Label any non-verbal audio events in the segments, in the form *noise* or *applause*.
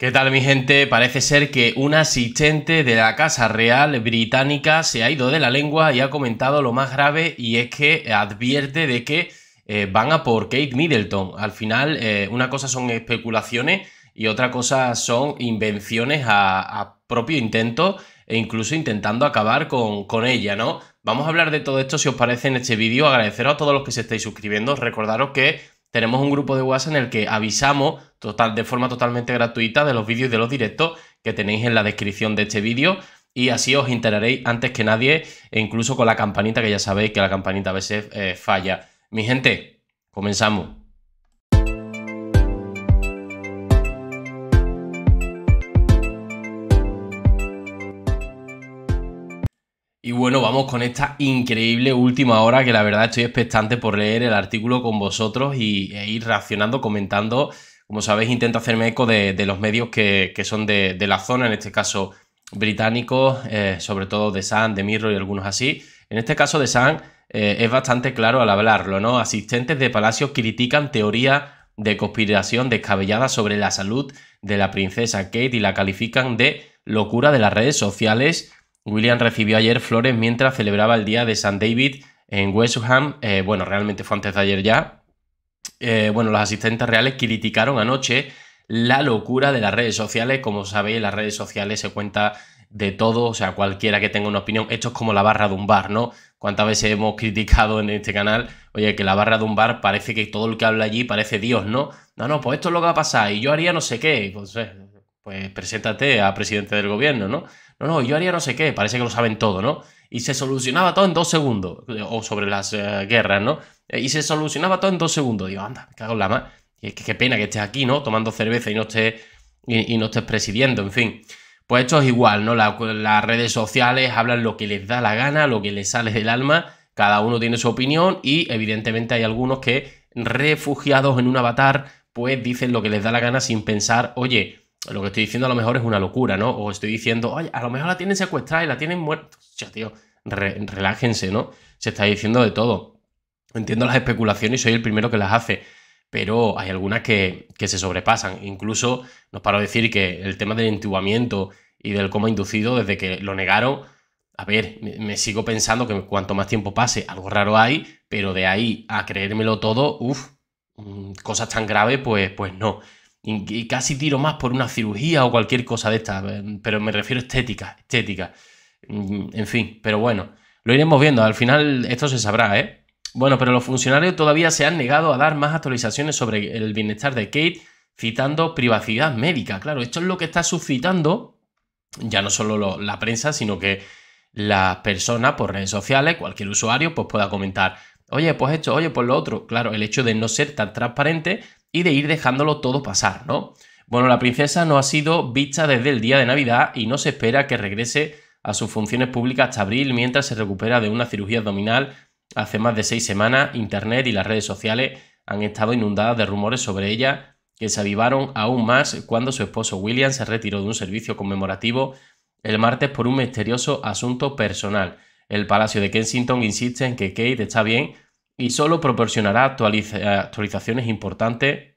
¿Qué tal mi gente? Parece ser que un asistente de la Casa Real británica se ha ido de la lengua y ha comentado lo más grave y es que advierte de que eh, van a por Kate Middleton. Al final, eh, una cosa son especulaciones y otra cosa son invenciones a, propio intento e incluso intentando acabar con, con ella, ¿no? Vamos a hablar de todo esto si os parece en este vídeo. Agradeceros a todos los que se estáis suscribiendo. Recordaros que tenemos un grupo de WhatsApp en el que avisamos total, de forma totalmente gratuita de los vídeos y de los directos que tenéis en la descripción de este vídeo. Y así os enteraréis antes que nadie, e incluso con la campanita, que ya sabéis que la campanita a veces eh, falla. Mi gente, comenzamos. bueno, vamos con esta increíble última hora que la verdad estoy expectante por leer el artículo con vosotros y, e ir reaccionando, comentando. Como sabéis, intento hacerme eco de, los medios que, son de, la zona, en este caso británicos, eh, sobre todo de San, de Mirror y algunos así. En este caso de San eh, es bastante claro al hablarlo, ¿no? Asistentes de Palacio critican teoría de conspiración descabellada sobre la salud de la princesa Kate y la califican de locura de las redes sociales William recibió ayer flores mientras celebraba el día de San David en West Ham. Eh, bueno, realmente fue antes de ayer ya. Eh, bueno, los asistentes reales criticaron anoche la locura de las redes sociales. Como sabéis, las redes sociales se cuenta de todo, o sea, cualquiera que tenga una opinión. Esto es como la barra de un bar, ¿no? Cuántas veces hemos criticado en este canal, oye, que la barra de un bar parece que todo el que habla allí parece Dios, ¿no? No, no, pues esto es lo que va a pasar y yo haría no sé qué. Pues, eh, pues preséntate a presidente del gobierno, ¿no? no, no, yo haría no sé qué, parece que lo saben todo, ¿no? Y se solucionaba todo en dos segundos, o sobre las eh, guerras, ¿no? Eh, y se solucionaba todo en dos segundos. Digo, anda, me cago la más. Qué, pena que estés aquí, ¿no? Tomando cerveza y no estés, y, no estés presidiendo, en fin. Pues esto es igual, ¿no? las redes sociales hablan lo que les da la gana, lo que les sale del alma, cada uno tiene su opinión y evidentemente hay algunos que refugiados en un avatar, pues dicen lo que les da la gana sin pensar, oye, lo que estoy diciendo a lo mejor es una locura, ¿no? O estoy diciendo, oye, a lo mejor la tienen secuestrada y la tienen muerta. Ya, tío, relájense, ¿no? Se está diciendo de todo. Entiendo las especulaciones y soy el primero que las hace, pero hay algunas que, se sobrepasan. Incluso nos paro a decir que el tema del entubamiento y del coma inducido, desde que lo negaron, a ver, me, sigo pensando que cuanto más tiempo pase, algo raro hay, pero de ahí a creérmelo todo, uff, mm, cosas tan graves, pues, pues no. Y casi tiro más por una cirugía o cualquier cosa de estas, eh, pero me refiero a estética, estética. Mm, en fin, pero bueno, lo iremos viendo, al final esto se sabrá, ¿eh? Bueno, pero los funcionarios todavía se han negado a dar más actualizaciones sobre el bienestar de Kate, citando privacidad médica. Claro, esto es lo que está suscitando ya no solo la prensa, sino que las personas por redes sociales, cualquier usuario, pues pueda comentar, Oye, pues esto, oye, pues lo otro. Claro, el hecho de no ser tan transparente y de ir dejándolo todo pasar, ¿no? Bueno, la princesa no ha sido vista desde el día de Navidad y no se espera que regrese a sus funciones públicas hasta abril mientras se recupera de una cirugía abdominal. Hace más de seis semanas, Internet y las redes sociales han estado inundadas de rumores sobre ella que se avivaron aún más cuando su esposo William se retiró de un servicio conmemorativo el martes por un misterioso asunto personal. El Palacio de Kensington insiste en que Kate está bien y solo proporcionará actualizaciones importantes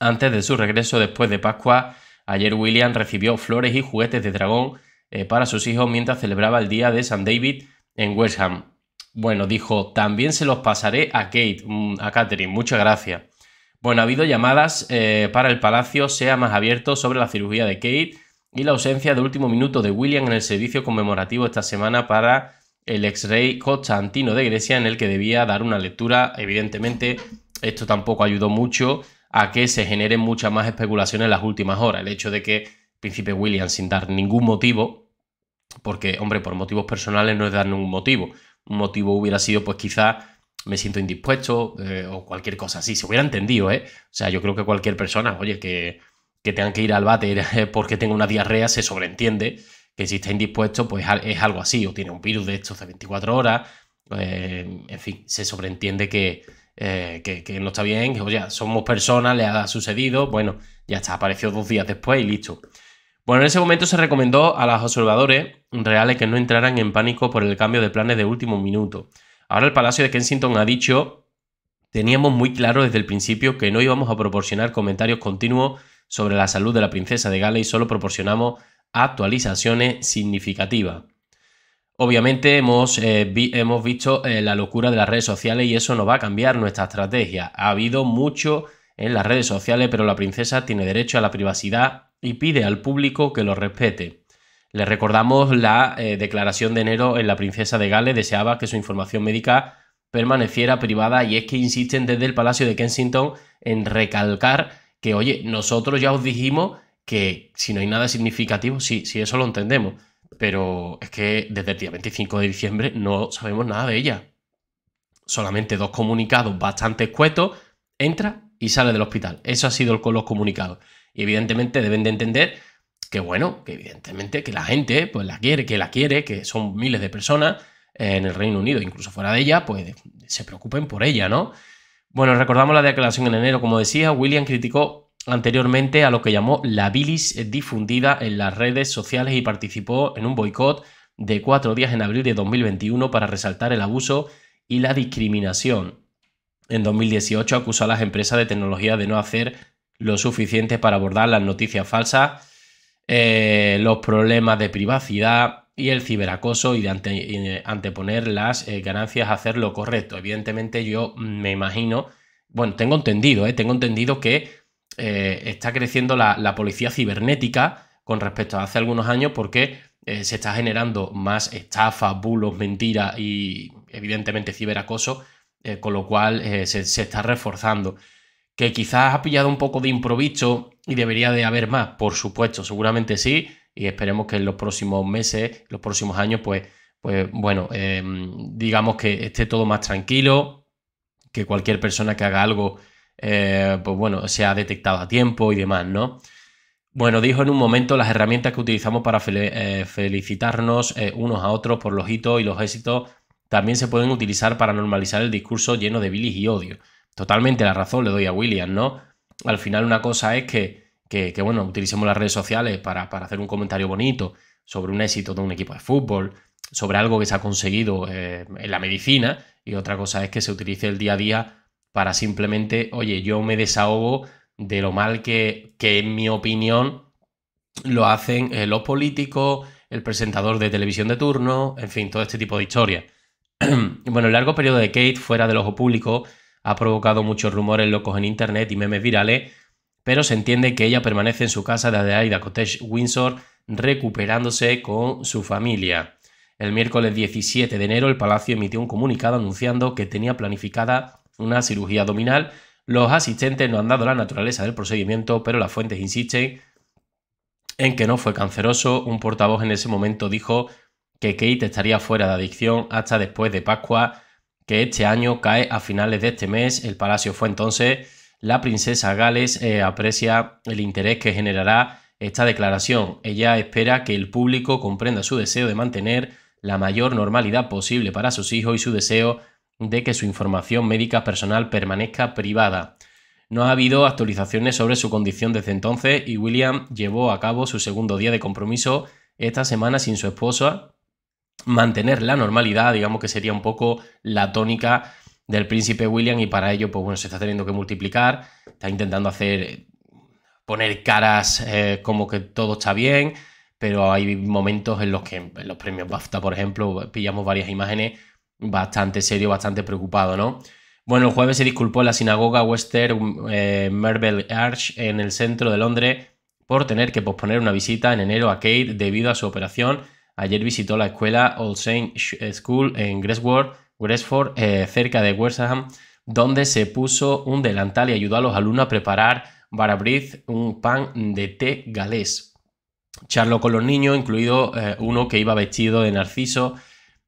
antes de su regreso después de Pascua. Ayer William recibió flores y juguetes de dragón eh, para sus hijos mientras celebraba el día de San David en West Bueno, dijo, también se los pasaré a Kate, mm, a Catherine, muchas gracias. Bueno, ha habido llamadas eh, para el palacio sea más abierto sobre la cirugía de Kate y la ausencia de último minuto de William en el servicio conmemorativo esta semana para el ex rey Constantino de Grecia, en el que debía dar una lectura. Evidentemente, esto tampoco ayudó mucho a que se generen muchas más especulaciones en las últimas horas. El hecho de que Príncipe William, sin dar ningún motivo, porque, hombre, por motivos personales no es dar ningún motivo. Un motivo hubiera sido, pues quizás me siento indispuesto eh, o cualquier cosa así. Se hubiera entendido, ¿eh? O sea, yo creo que cualquier persona, oye, que, que tengan que ir al váter *laughs* porque tenga una diarrea, se sobreentiende que si está indispuesto, pues es algo así, o tiene un virus de estos de 24 horas, pues, en fin, se sobreentiende eh, que, que, no está bien, que oye, somos personas, le ha sucedido, bueno, ya está, apareció dos días después y listo. Bueno, en ese momento se recomendó a los observadores reales que no entraran en pánico por el cambio de planes de último minuto. Ahora el Palacio de Kensington ha dicho, teníamos muy claro desde el principio que no íbamos a proporcionar comentarios continuos sobre la salud de la princesa de Gales y solo proporcionamos actualizaciones significativas. Obviamente hemos, eh, hemos visto eh, la locura de las redes sociales y eso no va a cambiar nuestra estrategia. Ha habido mucho en las redes sociales, pero la princesa tiene derecho a la privacidad y pide al público que lo respete. Le recordamos la eh, declaración de enero en la princesa de Gales deseaba que su información médica permaneciera privada y es que insisten desde el Palacio de Kensington en recalcar que, oye, nosotros ya os dijimos que si no hay nada significativo, sí, sí, eso lo entendemos. Pero es que desde el día 25 de diciembre no sabemos nada de ella. Solamente dos comunicados bastante escuetos, entra y sale del hospital. Eso ha sido con los comunicados. Y evidentemente deben de entender que, bueno, que evidentemente que la gente, pues la quiere, que la quiere, que son miles de personas en el Reino Unido, incluso fuera de ella, pues se preocupen por ella, ¿no? Bueno, recordamos la declaración en enero, como decía, William criticó anteriormente a lo que llamó la bilis difundida en las redes sociales y participó en un boicot de cuatro días en abril de 2021 para resaltar el abuso y la discriminación. En 2018 acusó a las empresas de tecnología de no hacer lo suficiente para abordar las noticias falsas, eh, los problemas de privacidad y el ciberacoso y de eh, anteponer las eh, ganancias a hacer lo correcto. Evidentemente yo me imagino, bueno, tengo entendido, tengo entendido que eh, está creciendo la, policía cibernética con respecto a hace algunos años porque eh, se está generando más estafas, bulos, mentiras y evidentemente ciberacoso, eh, con lo cual se, está reforzando. Que quizás ha pillado un poco de improviso y debería de haber más, por supuesto, seguramente sí, y esperemos que en los próximos meses, los próximos años, pues, pues bueno, digamos que esté todo más tranquilo, que cualquier persona que haga algo eh, pues bueno, se ha detectado a tiempo y demás, ¿no? Bueno, dijo en un momento las herramientas que utilizamos para eh, felicitarnos eh, unos a otros por los hitos y los éxitos también se pueden utilizar para normalizar el discurso lleno de bilis y odio. Totalmente la razón le doy a William, ¿no? Al final una cosa es que, que, bueno, utilicemos las redes sociales para, hacer un comentario bonito sobre un éxito de un equipo de fútbol, sobre algo que se ha conseguido en la medicina, y otra cosa es que se utilice el día a día para simplemente, oye, yo me desahogo de lo mal que, que en mi opinión lo hacen eh, los políticos, el presentador de televisión de turno, en fin, todo este tipo de historias. *clears throat* bueno, el largo periodo de Kate fuera del ojo público ha provocado muchos rumores locos en internet y memes virales, pero se entiende que ella permanece en su casa de Adelaida Cottage Windsor recuperándose con su familia. El miércoles 17 de enero el palacio emitió un comunicado anunciando que tenía planificada una cirugía abdominal. Los asistentes no han dado la naturaleza del procedimiento, pero las fuentes insisten en que no fue canceroso. Un portavoz en ese momento dijo que Kate estaría fuera de adicción hasta después de Pascua, que este año cae a finales de este mes. El palacio fue entonces. La princesa Gales eh, aprecia el interés que generará esta declaración. Ella espera que el público comprenda su deseo de mantener la mayor normalidad posible para sus hijos y su deseo de que su información médica personal permanezca privada. No ha habido actualizaciones sobre su condición desde entonces y William llevó a cabo su segundo día de compromiso esta semana sin su esposa. Mantener la normalidad, digamos que sería un poco la tónica del príncipe William y para ello, pues bueno, se está teniendo que multiplicar, está intentando hacer, poner caras eh, como que todo está bien, pero hay momentos en los que en los premios BAFTA, por ejemplo, pillamos varias imágenes bastante serio, bastante preocupado, ¿no? Bueno, el jueves se disculpó en la sinagoga Western eh, Arch en el centro de Londres por tener que posponer una visita en enero a Kate debido a su operación. Ayer visitó la escuela All Saint eh, School en Gresford, eh, cerca de Worsham... donde se puso un delantal y ayudó a los alumnos a preparar para brith, un pan de té galés. Charló con los niños, incluido eh, uno que iba vestido de narciso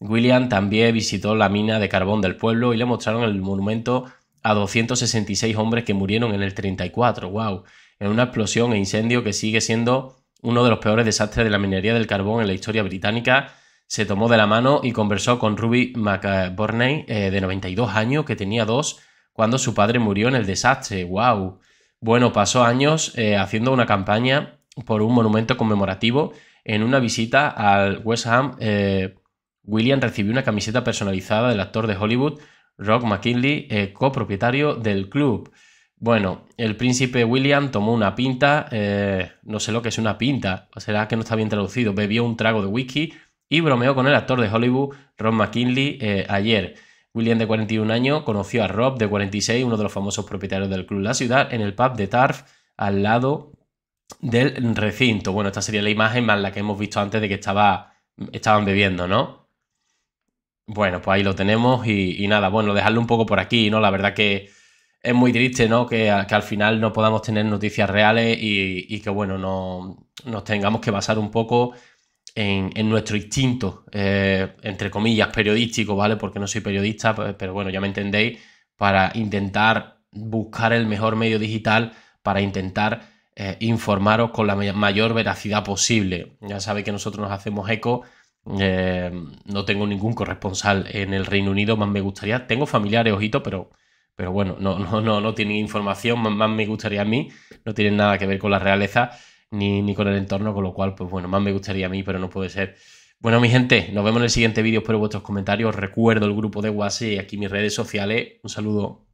William también visitó la mina de carbón del pueblo y le mostraron el monumento a 266 hombres que murieron en el 34, wow, en una explosión e incendio que sigue siendo uno de los peores desastres de la minería del carbón en la historia británica. Se tomó de la mano y conversó con Ruby McBurney, eh, de 92 años, que tenía dos cuando su padre murió en el desastre. ¡Wow! Bueno, pasó años eh, haciendo una campaña por un monumento conmemorativo en una visita al West Ham. Eh, William recibió una camiseta personalizada del actor de Hollywood Rob McKinley, eh, copropietario del club. Bueno, el príncipe William tomó una pinta, eh, no sé lo que es una pinta, será que no está bien traducido, bebió un trago de whisky y bromeó con el actor de Hollywood Rob McKinley eh, ayer. William, de 41 años, conoció a Rob, de 46, uno de los famosos propietarios del club La Ciudad, en el pub de Tarf, al lado del recinto. Bueno, esta sería la imagen más la que hemos visto antes de que estaban bebiendo, ¿no? Bueno, pues ahí lo tenemos y, nada, bueno, dejarlo un poco por aquí, ¿no? La verdad que es muy triste, ¿no? Que, al final no podamos tener noticias reales y, que, bueno, no, nos tengamos que basar un poco en, nuestro instinto, eh, entre comillas, periodístico, ¿vale? Porque no soy periodista, pero bueno, ya me entendéis, para intentar buscar el mejor medio digital, para intentar eh, informaros con la mayor veracidad posible. Ya sabéis que nosotros nos hacemos eco eh, no tengo ningún corresponsal en el Reino Unido, más me gustaría. Tengo familiares, ojito, pero, pero bueno, no, no, no, no tiene información, más, me gustaría a mí. No tienen nada que ver con la realeza ni, ni con el entorno, con lo cual, pues bueno, más me gustaría a mí, pero no puede ser. Bueno, mi gente, nos vemos en el siguiente vídeo. Espero vuestros comentarios. Recuerdo el grupo de WhatsApp y aquí mis redes sociales. Un saludo.